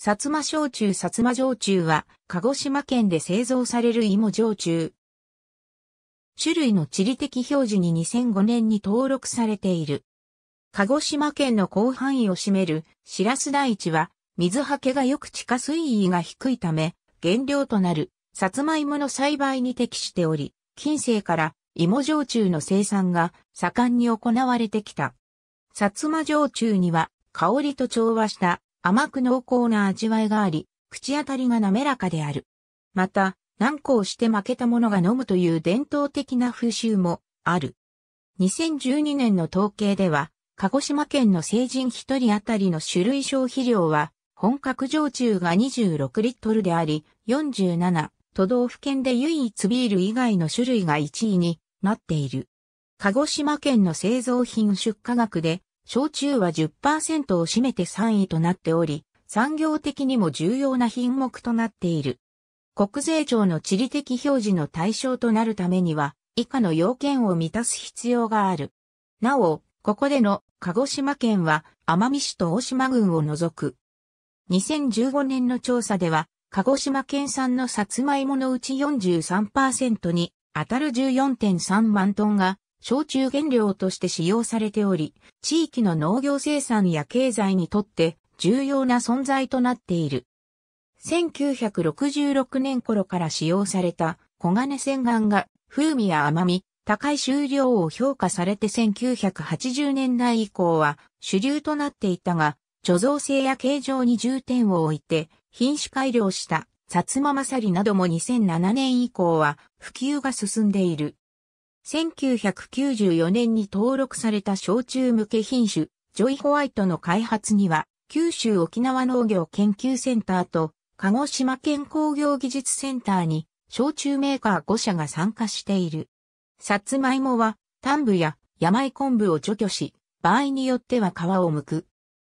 薩摩焼酎薩摩焼酎は、鹿児島県で製造される芋焼酎。種類の地理的表示に2005年に登録されている。鹿児島県の広範囲を占める白ス大地は、水はけがよく地下水位が低いため、原料となる、薩摩芋の栽培に適しており、近世から芋焼酎の生産が盛んに行われてきた。薩摩焼酎には、香りと調和した甘く濃厚な味わいがあり、口当たりが滑らかである。また、難航して負けた者が飲むという伝統的な風習もある。2012年の統計では、鹿児島県の成人1人当たりの種類消費量は、本格上中が26リットルであり、47都道府県で唯一ビール以外の種類が1位になっている。鹿児島県の製造品出荷額で焼酎は10%を占めて3位となっており、産業的にも重要な品目となっている。国税庁の地理的表示の対象となるためには、以下の要件を満たす必要がある。なお、ここでの鹿児島県は奄美市と大島郡を除く。2015年の調査では、鹿児島県産のサツマイモのうち43%に当たる14.3万トンが焼酎原料として使用されており、地域の農業生産や経済にとって重要な存在となっている。1966年頃から使用された黄金洗顔が風味や甘み、高い収量を評価されて1980年代以降は主流となっていたが、貯蔵性や形状に重点を置いて品種改良した薩摩まさりなども2007年以降は普及が進んでいる。1994年に登録された焼酎向け品種、ジョイホワイトの開発には、九州沖縄農業研究センターと、鹿児島県工業技術センターに、焼酎メーカー5社が参加している。さつまいもは、丹部や山昆布を除去し、場合によっては皮を剥く。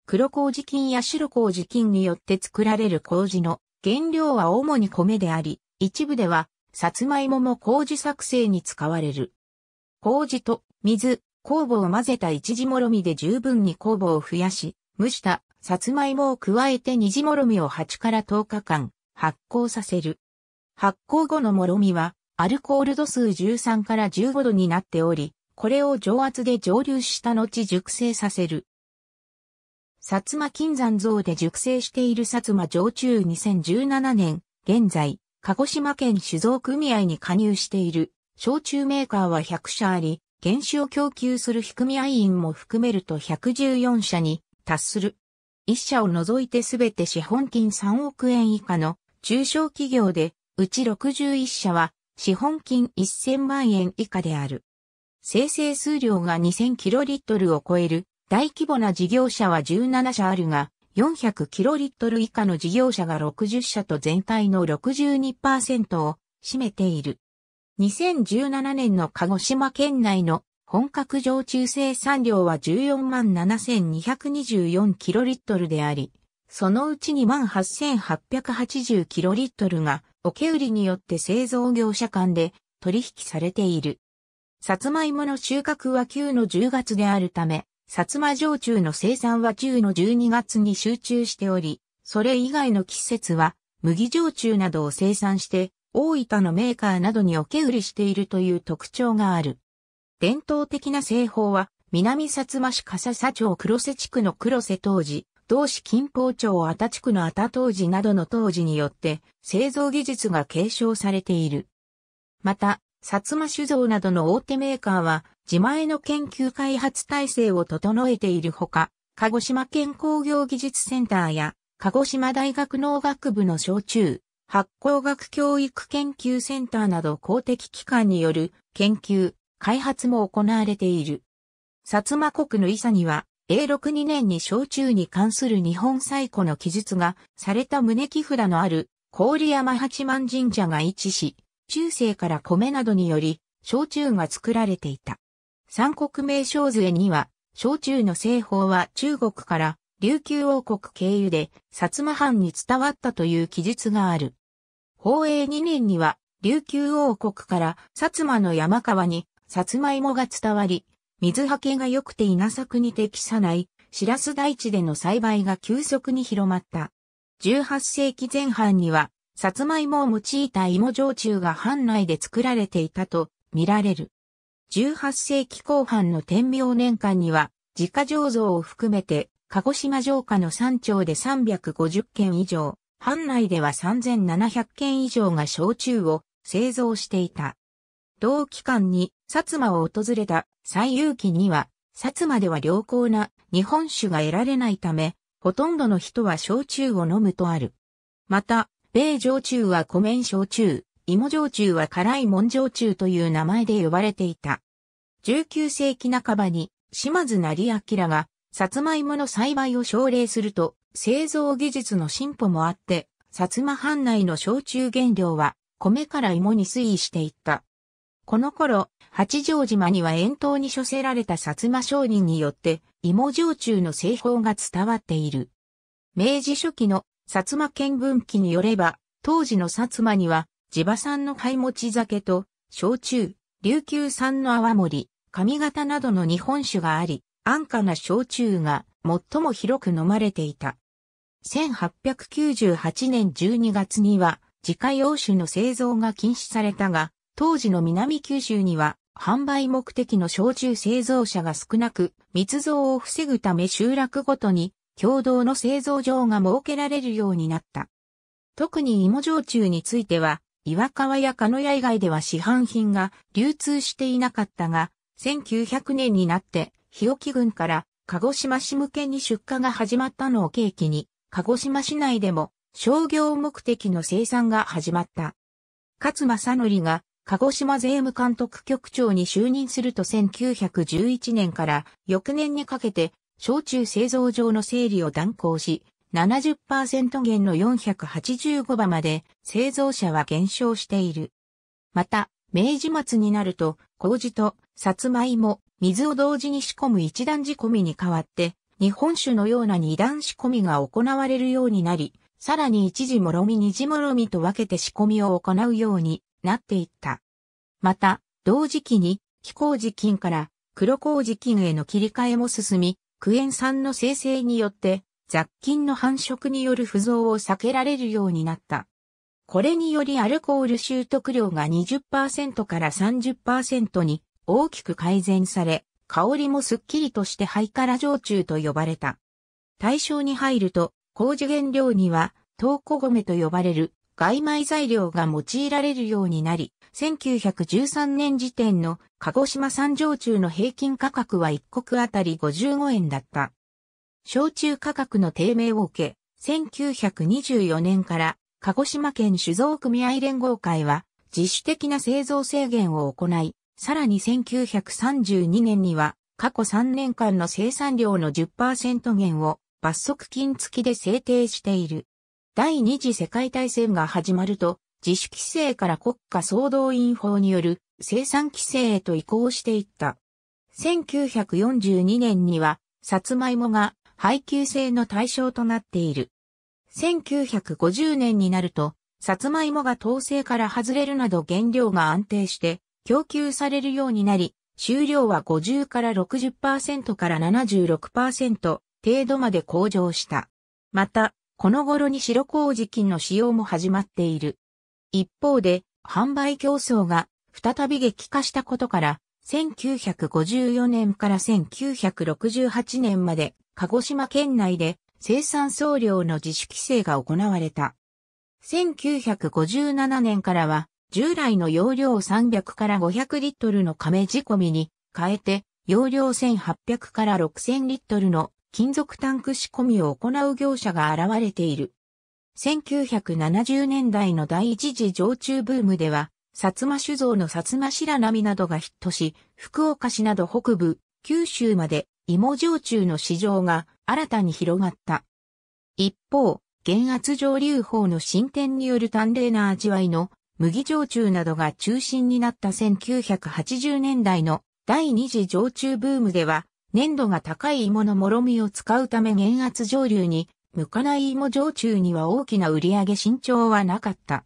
黒麹菌や白麹菌によって作られる麹の原料は主に米であり、一部では、さつまいもも麹作成に使われる。麹と水、酵母を混ぜた一時もろみで十分に酵母を増やし、蒸したさつまいもを加えて二時もろみを8から10日間発酵させる。発酵後のもろみはアルコール度数13から15度になっており、これを上圧で蒸留した後熟成させる。薩摩金山像で熟成している薩摩上中2017年、現在、鹿児島県酒造組合に加入している焼酎メーカーは100社あり、原酒を供給する引組合員も含めると114社に達する。1社を除いてすべて資本金3億円以下の中小企業で、うち61社は資本金1000万円以下である。生成数量が2 0 0 0トルを超える大規模な事業者は17社あるが、4 0 0トル以下の事業者が60社と全体の62%を占めている。2017年の鹿児島県内の本格常駐生産量は14万7224キロリットルであり、そのうち2万8880キロリットルが、桶売りによって製造業者間で取引されている。さつまいもの収穫は9の10月であるため、つま常駐の生産は9の12月に集中しており、それ以外の季節は麦焼酎などを生産して大分のメーカーなどに受け売りしているという特徴がある。伝統的な製法は、南薩摩市笠佐町黒瀬地区の黒瀬当時、同市金峰町あた地区のあた当時などの当時によって、製造技術が継承されている。また、薩摩酒造などの大手メーカーは、自前の研究開発体制を整えているほか、鹿児島県工業技術センターや、鹿児島大学農学部の小中、発酵学教育研究センターなど公的機関による研究、開発も行われている。薩摩国の伊佐には、永禄2年に焼酎に関する日本最古の記述がされた胸木札のある郡山八幡神社が位置し、中世から米などにより焼酎が作られていた。三国名称図絵には、焼酎の製法は中国から琉球王国経由で薩摩藩に伝わったという記述がある。宝永2年には、琉球王国から薩摩の山川に、さつまいもが伝わり、水はけが良くて稲作に適さない、シラス大地での栽培が急速に広まった。18世紀前半には、さつまいもを用いた芋焼酎が藩内で作られていたと見られる。18世紀後半の天明年間には、自家醸造を含めて、鹿児島城下の山頂で350件以上、藩内では3700件以上が焼酎を製造していた。同期間に薩摩を訪れた最有期には、薩摩では良好な日本酒が得られないため、ほとんどの人は焼酎を飲むとある。また、米焼酎は湖面焼酎、芋焼酎は辛い門焼酎という名前で呼ばれていた。19世紀半ばに島津成明が、さつまいもの栽培を奨励すると、製造技術の進歩もあって、薩摩藩内の焼酎原料は米から芋に推移していった。この頃、八丈島には遠島に処せられた薩摩商人によって芋焼酎の製法が伝わっている。明治初期の薩摩見聞記によれば、当時の薩摩には地場産の貝餅酒と焼酎、琉球産の泡盛、上型などの日本酒があり、安価な焼酎が最も広く飲まれていた。1898年12月には自家用酒の製造が禁止されたが、当時の南九州には販売目的の焼酎製造者が少なく、密造を防ぐため集落ごとに共同の製造場が設けられるようになった。特に芋焼酎については、岩川や鹿屋以外では市販品が流通していなかったが、1900年になって、日置郡から鹿児島市向けに出荷が始まったのを契機に、鹿児島市内でも商業目的の生産が始まった。勝正則が鹿児島税務監督局長に就任すると1911年から翌年にかけて、焼酎製造場の整理を断行し、70%減の485場まで製造者は減少している。また、明治末になると、麹と、さつまいも、水を同時に仕込む一段仕込みに代わって、日本酒のような二段仕込みが行われるようになり、さらに一時もろみ二時もろみと分けて仕込みを行うようになっていった。また、同時期に、気時菌から黒麹菌への切り替えも進み、クエン酸の生成によって、雑菌の繁殖による不増を避けられるようになった。これによりアルコール習得量が20%から30%に大きく改善され、香りもすっきりとしてハイカラ焼酎と呼ばれた。対象に入ると、工事原料には、東古米と呼ばれる外米材料が用いられるようになり、1913年時点の鹿児島産焼酎の平均価格は1国あたり55円だった。焼酎価格の低迷を受け、1924年から鹿児島県酒造組合連合会は自主的な製造制限を行い、さらに1932年には、過去3年間の生産量の10%減を罰則金付きで制定している。第二次世界大戦が始まると、自主規制から国家総動員法による生産規制へと移行していった。1942年には、サツマイモが配給制の対象となっている。1950年になると、サツマイモが統制から外れるなど原料が安定して、供給されるようになり、収量は50から60%から76%程度まで向上した。また、この頃に白麹菌の使用も始まっている。一方で、販売競争が再び激化したことから、1954年から1968年まで、鹿児島県内で生産総量の自主規制が行われた。1957年からは、従来の容量300から500リットルの亀仕込みに変えて、容量1800から6000リットルの金属タンク仕込みを行う業者が現れている。1970年代の第一次常駐ブームでは、薩摩酒造の薩摩白波などがヒットし、福岡市など北部、九州まで芋常駐の市場が新たに広がった。一方、減圧蒸留法の進展による淡麗な味わいの麦焼酎などが中心になった1980年代の第二次焼酎ブームでは、粘度が高い芋のもろみを使うため減圧蒸留に、向かない芋焼酎には大きな売上伸長はなかった。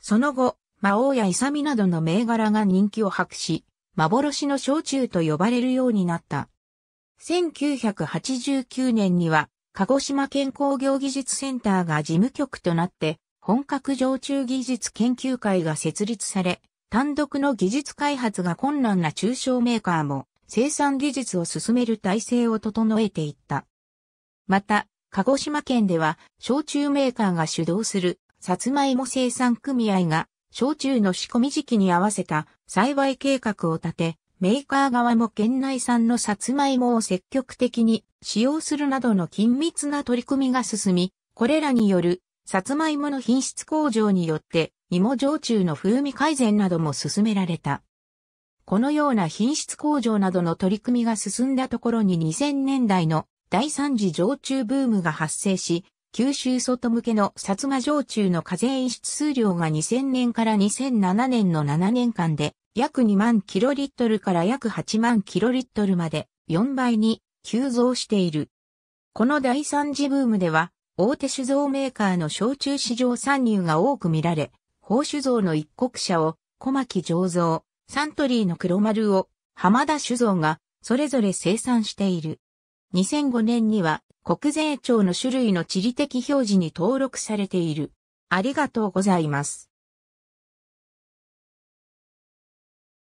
その後、魔王やイサミなどの銘柄が人気を博し、幻の焼酎と呼ばれるようになった。1989年には、鹿児島健康業技術センターが事務局となって、本格常駐技術研究会が設立され、単独の技術開発が困難な中小メーカーも生産技術を進める体制を整えていった。また、鹿児島県では、焼酎メーカーが主導する、さつまいも生産組合が、焼酎の仕込み時期に合わせた栽培計画を立て、メーカー側も県内産のさつまいもを積極的に使用するなどの緊密な取り組みが進み、これらによるさつまいもの品質向上によって、芋焼酎の風味改善なども進められた。このような品質向上などの取り組みが進んだところに2000年代の第3次焼酎ブームが発生し、九州外向けの薩摩焼酎の課税輸出数量が2000年から2007年の7年間で約2万キロリットルから約8万キロリットルまで4倍に急増している。この第3次ブームでは大手酒造メーカーの焼酎市場参入が多く見られ、宝酒造の一国者を小牧醸造、サントリーの黒丸を浜田酒造がそれぞれ生産している。2005年には国税庁の種類の地理的表示に登録されている。ありがとうございます。